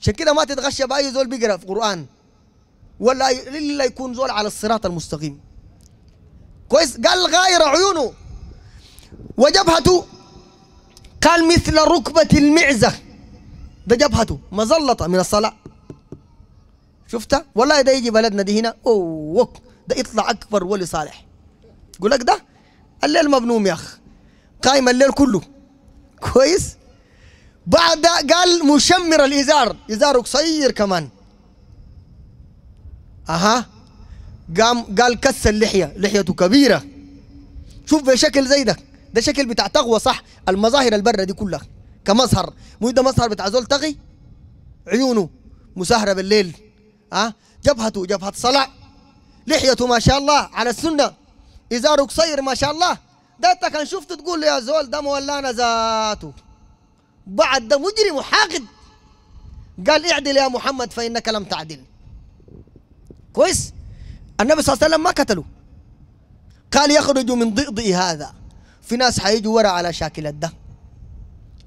عشان كده ما تتغشى باي زول بيقرا في قران ولا الا يكون زول على الصراط المستقيم كويس قال غائر عيونه وجبهته قال مثل ركبة المعزة ده جبهته مظلطه من الصلاة شفتها والله ده يجي بلدنا دي هنا اوه ده يطلع اكبر ولي صالح يقول لك ده الليل مبنوم يا اخ قايم الليل كله كويس بعد قال مشمر الازار ازاره قصير كمان اها قام قال كس اللحيه لحيته كبيره شوف شكل زي ده ده شكل بتاع تغوى صح المظاهر البره دي كلها كمظهر مو ده مظهر بتاع زول تغي عيونه مسهره بالليل ها أه؟ جبهته جبهه صلع لحيته ما شاء الله على السنه ازاره قصير ما شاء الله ده انت كان شفته تقول يا زول ده مولانا ذاته بعد ده مجرم وحاقد قال اعدل يا محمد فإنك لم تعدل كويس النبي صلى الله عليه وسلم ما قتله قال يخرج من ضئضئ هذا في ناس حيجوا ورا على شاكل ده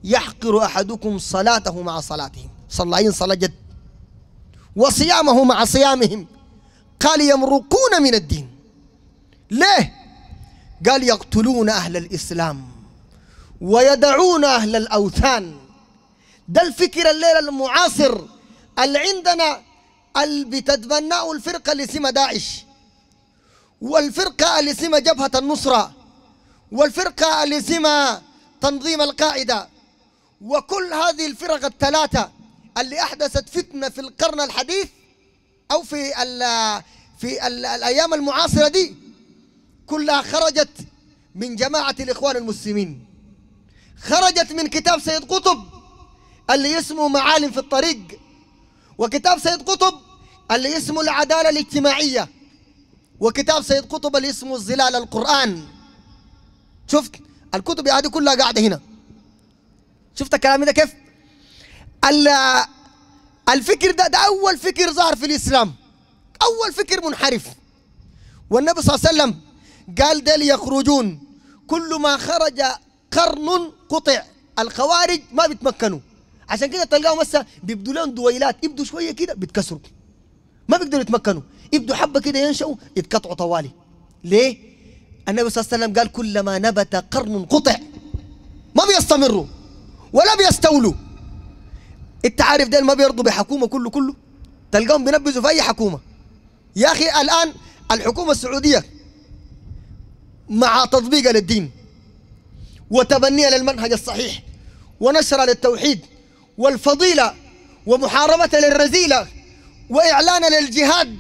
يحقر أحدكم صلاته مع صلاتهم صلاين صلاة جد وصيامه مع صيامهم قال يمرقون من الدين ليه قال يقتلون أهل الإسلام ويدعون أهل الأوثان ده الفكر الليلة المعاصر اللي عندنا اللي بتتبناه الفرقة اللي اسمها داعش والفرقة اللي اسمها جبهة النصرة والفرقة اللي اسمها تنظيم القاعدة وكل هذه الفرق الثلاثة اللي أحدثت فتنة في القرن الحديث أو في الـ في الـ الأيام المعاصرة دي كلها خرجت من جماعة الإخوان المسلمين خرجت من كتاب سيد قطب اللي اسمه معالم في الطريق وكتاب سيد قطب اللي اسمه العدالة الاجتماعية وكتاب سيد قطب اللي اسمه ظلال القرآن شفت الكتب هذه كلها قاعدة هنا شفت الكلام ده كيف الفكر ده ده أول فكر ظهر في الإسلام أول فكر منحرف والنبي صلى الله عليه وسلم قال دل يخرجون كل ما خرج قرن قطع الخوارج ما بيتمكنوا عشان كده تلقاهم هسه بيبدوا لهم دويلات يبدوا شويه كده بيتكسروا ما بيقدروا يتمكنوا يبدوا حبه كده ينشأوا يتقطعوا طوالي ليه؟ النبي صلى الله عليه وسلم قال كلما نبت قرن قطع ما بيستمروا ولا بيستولوا انت عارف ديل ما بيرضوا بحكومه كله كله تلقاهم بينبذوا في اي حكومه يا اخي الان الحكومه السعوديه مع تطبيقها للدين وتبني للمنهج الصحيح ونشر للتوحيد والفضيلة ومحاربة للرذيلة وإعلان للجهاد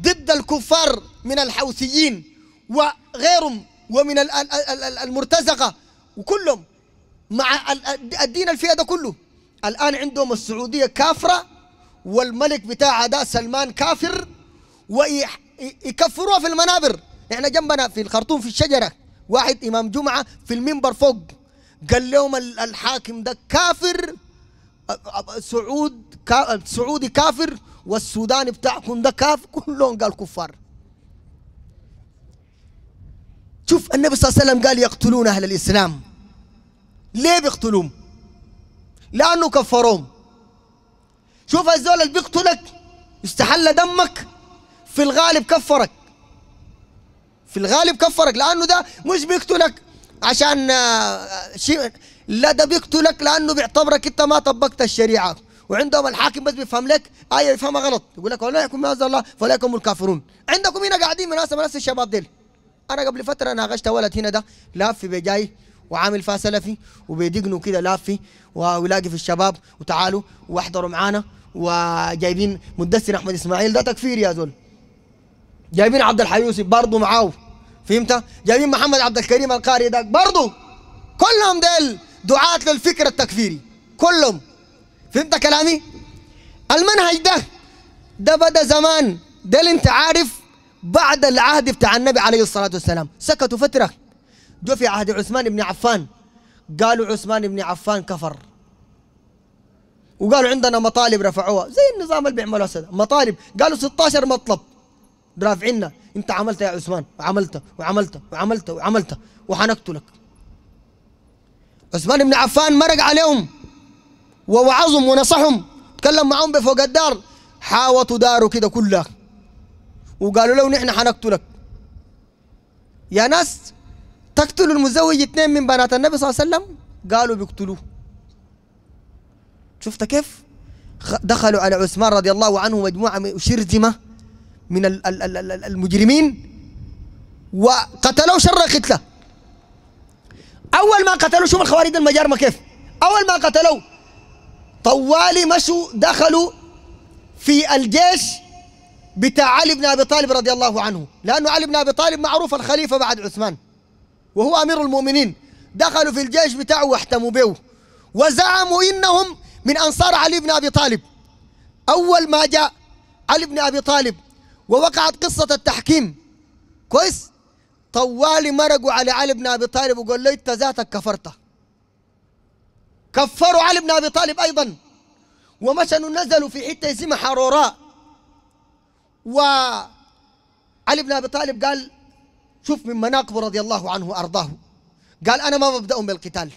ضد الكفار من الحوثيين وغيرهم ومن المرتزقة وكلهم مع الدين الفئة ده كله الآن عندهم السعودية كافرة والملك بتاع ده سلمان كافر ويكفروها في المنابر احنا جنبنا في الخرطوم في الشجرة واحد إمام جمعة في المنبر فوق قال لهم الحاكم ده كافر سعود السعودي كافر والسوداني بتاعكم ده كافر كلهم قال كفار شوف النبي صلى الله عليه وسلم قال يقتلون أهل الإسلام ليه بيقتلوهم لأنه كفروهم شوف الزول اللي بيقتلك استحل دمك في الغالب كفرك في الغالب كفرك لانه ده مش بيقتلك عشان آه، شيء لا ده بيقتلك لانه بيعتبرك انت ما طبقت الشريعه وعندهم الحاكم بس بيفهم لك ايه يفهمها غلط يقول لك ولا يحكم ما الله فلا يكون الكافرون عندكم هنا قاعدين مناسبه نفس الشباب ديل انا قبل فتره ناقشت ولد هنا ده لاف بجاي وعامل فيها سلفي وبيدقنوا كده لافي ويلاقي في الشباب وتعالوا واحضروا معانا وجايبين مدثر احمد اسماعيل ده تكفير يا زول جايبين عبد الحي يوسف برضه معاه فهمت جايبين محمد عبد الكريم القاري ده برضه كلهم ديل دعاة للفكر التكفيري كلهم فهمت كلامي المنهج ده ده بدا زمان ديل انت عارف بعد العهد بتاع النبي عليه الصلاة والسلام سكتوا فترة جو في عهد عثمان بن عفان قالوا عثمان بن عفان كفر وقالوا عندنا مطالب رفعوها زي النظام اللي بيعملوا مطالب قالوا 16 مطلب برافعنا انت عملت يا عثمان وعملت وعملت وعملت وعملت وحنقتلك عثمان بن عفان مرق عليهم ووعظهم ونصحهم تكلم معهم بفوق الدار حاوطوا داره كده كلها وقالوا له نحن حنقتلك يا ناس تقتلوا المزوج اثنين من بنات النبي صلى الله عليه وسلم قالوا بيقتلوه شفت كيف دخلوا على عثمان رضي الله عنه مجموعة شرذمة من المجرمين وقتلوا شر قتله اول ما قتلوا شوف الخوارج المجارمه كيف اول ما قتلوا طوالي مشوا دخلوا في الجيش بتاع علي بن ابي طالب رضي الله عنه لانه علي بن ابي طالب معروف الخليفه بعد عثمان وهو امير المؤمنين دخلوا في الجيش بتاعه واحتموا به وزعموا انهم من انصار علي بن ابي طالب اول ما جاء علي بن ابي طالب ووقعت قصة التحكيم كويس طوالي مرقوا على علي بن ابي طالب وقال له انت ذاتك كفرته كفروا علي بن ابي طالب ايضا ومشوا نزلوا في حته يسمى حروراء وعلي بن ابي طالب قال شوف من مناقبه رضي الله عنه وارضاه قال انا ما ببداهم بالقتال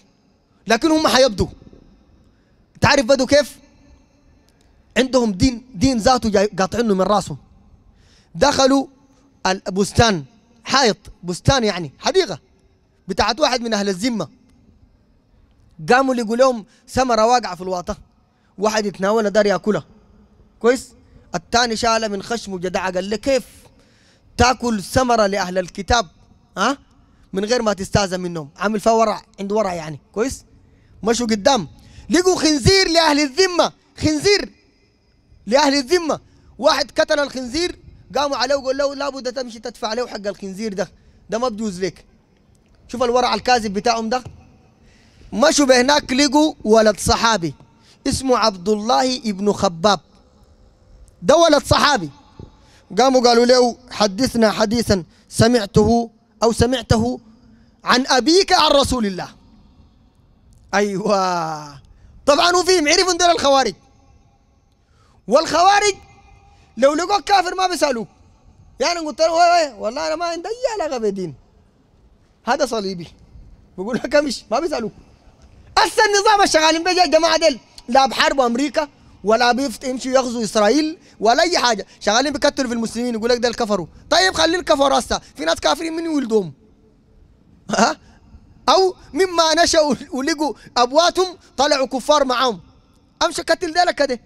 لكن هم حيبدوا تعرف بدوا كيف عندهم دين دين ذاته قاطعينه من راسهم دخلوا البستان حائط بستان يعني حديقه بتاعت واحد من اهل الذمه قاموا لقوا لهم ثمره واقعه في الواطه واحد يتناولها دار ياكلها كويس الثاني شال من خشمه جدع قال له كيف تاكل ثمره لاهل الكتاب ها أه؟ من غير ما تستاذن منهم عامل فيها ورع عنده ورع يعني كويس مشوا قدام لقوا خنزير لاهل الذمه خنزير لاهل الذمه واحد كتل الخنزير قاموا عليه وقال له لابد تمشي تدفع له حق الخنزير ده ده ما بجوز لك شوف الورع الكاذب بتاعهم ده مشوا بهناك لقوا ولد صحابي اسمه عبد الله ابن خباب ده ولد صحابي قاموا قالوا له حدثنا حديثا سمعته أو سمعته عن أبيك عن رسول الله أيوة طبعا وفيهم عرفوا دول الخوارج والخوارج لو لقوا كافر ما بيسالوك يعني قلت له وي والله انا ما عندي اي علاقه بالدين هذا صليبي بقول لك امشي ما بيسالوك هسه النظام الشغالين بيجي الجماعه ديل لا بحرب امريكا ولا بيفت يمشوا يغزوا اسرائيل ولا اي حاجه شغالين بيكتروا في المسلمين يقول لك ده كفروا طيب خلي الكفر هسه في ناس كافرين من ولدهم ها او مما نشأوا ولقوا ابواتهم طلعوا كفار معاهم امشي قتل ذلك كده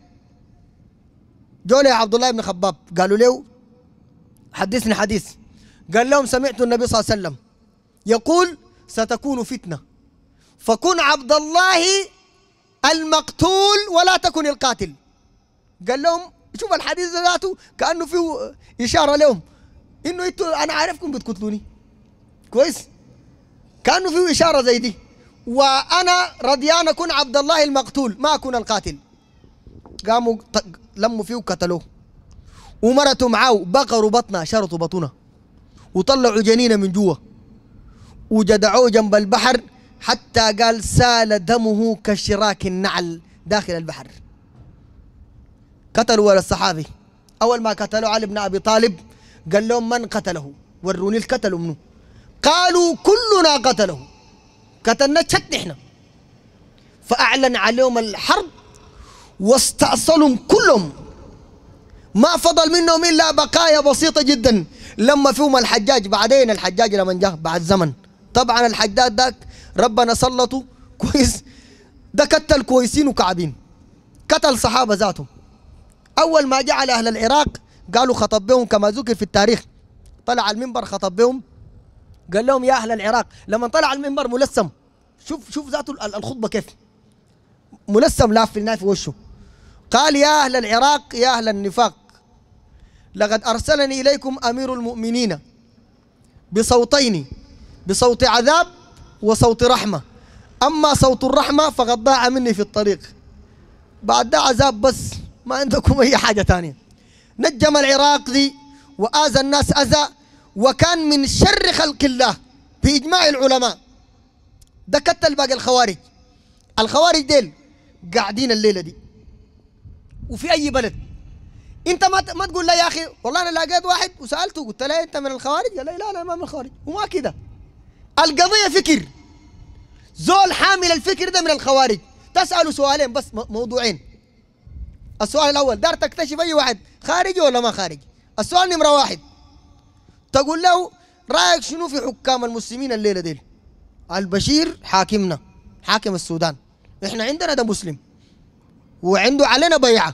جول يا عبد الله بن خباب قالوا له حدثني حديث قال لهم سمعت النبي صلى الله عليه وسلم يقول ستكون فتنة فكن عبد الله المقتول ولا تكن القاتل قال لهم شوف الحديث ذاته كأنه فيه إشارة لهم إنه إنتوا أنا عارفكم بتقتلوني كويس كأنه فيه إشارة زي دي وأنا رضيان أكون عبد الله المقتول ما أكون القاتل قاموا لموا فيه وقتلوه ومرته معاه بقروا وبطنه شرطوا بطنها وطلعوا جنينه من جوا وجدعوه جنب البحر حتى قال سال دمه كشراك النعل داخل البحر قتلوا ولا الصحابي اول ما قتلوا علي بن ابي طالب قال لهم من قتله وروني القتل منه قالوا كلنا قتله قتلنا شت احنا فاعلن عليهم الحرب واستأصلهم كلهم ما فضل منهم إلا بقايا بسيطة جدا لما فيهم الحجاج بعدين الحجاج لما جاء بعد زمن طبعا الحجاج ذاك ربنا سلطه كويس ده كتل كويسين وكعبين قتل صحابة ذاتهم أول ما جاء على أهل العراق قالوا خطب بهم كما ذكر في التاريخ طلع المنبر خطب بهم قال لهم يا أهل العراق لما طلع المنبر ملسم شوف شوف ذاته الخطبة كيف ملسم لاف في في وشه قال يا أهل العراق يا أهل النفاق لقد أرسلني إليكم أمير المؤمنين بصوتين بصوت عذاب وصوت رحمة أما صوت الرحمة فقد ضاع مني في الطريق بعد ده عذاب بس ما عندكم أي حاجة تانية نجم العراق دي وآذى الناس أذى وكان من شر خلق الله بإجماع العلماء ده كتل باقي الخوارج الخوارج ديل قاعدين الليلة دي وفي اي بلد انت ما ما تقول لا يا اخي والله انا لقيت واحد وسالته قلت له انت من الخوارج قال لي لا انا ما من الخوارج وما كده القضيه فكر زول حامل الفكر ده من الخوارج تساله سؤالين بس موضوعين السؤال الاول دار تكتشف اي واحد خارجي ولا ما خارجي السؤال نمره واحد تقول له رايك شنو في حكام المسلمين الليله ديل البشير حاكمنا حاكم السودان احنا عندنا ده مسلم وعنده علينا بيعه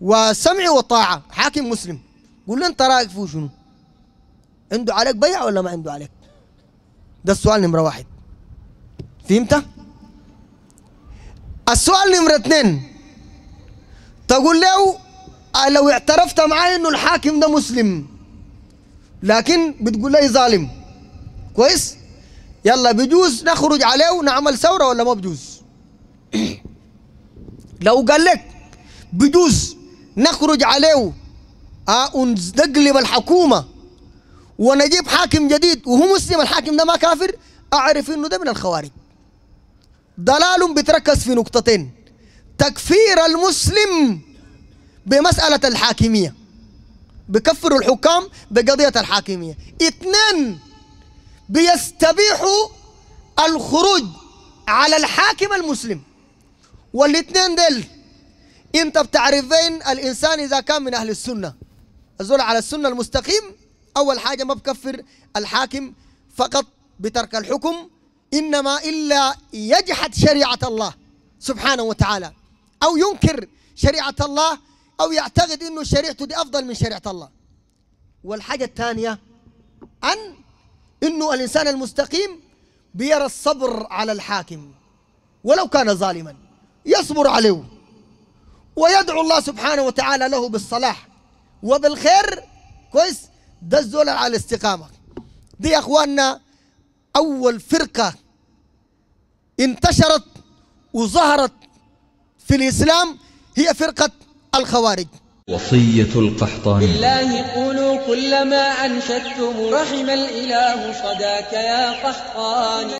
وسمع وطاعه حاكم مسلم قول له انت رايك فيه شنو؟ عنده عليك بيعه ولا ما عنده عليك؟ ده السؤال نمره واحد فهمت؟ السؤال نمره اثنين تقول له لو اعترفت معي انه الحاكم ده مسلم لكن بتقول لي ظالم كويس؟ يلا بجوز نخرج عليه ونعمل ثوره ولا ما بجوز؟ لو قال لك بجوز نخرج عليه آه ونقلب الحكومة ونجيب حاكم جديد وهو مسلم الحاكم ده ما كافر أعرف إنه ده من الخوارج ضلال بتركز في نقطتين تكفير المسلم بمسألة الحاكمية بكفروا الحكام بقضية الحاكمية اثنين بيستبيحوا الخروج على الحاكم المسلم والاثنين ديل انت بتعرفين الانسان اذا كان من اهل السنه الزول على السنه المستقيم اول حاجه ما بكفر الحاكم فقط بترك الحكم انما الا يجحد شريعه الله سبحانه وتعالى او ينكر شريعه الله او يعتقد انه شريعته دي افضل من شريعه الله والحاجه الثانيه ان انه الانسان المستقيم بيرى الصبر على الحاكم ولو كان ظالما يصبر عليه ويدعو الله سبحانه وتعالى له بالصلاح وبالخير كويس ده الزول على الاستقامه دي اخواننا اول فرقه انتشرت وظهرت في الاسلام هي فرقه الخوارج وصية القحطاني بالله قولوا كلما أنشدتم رحم الإله صداك يا قحطاني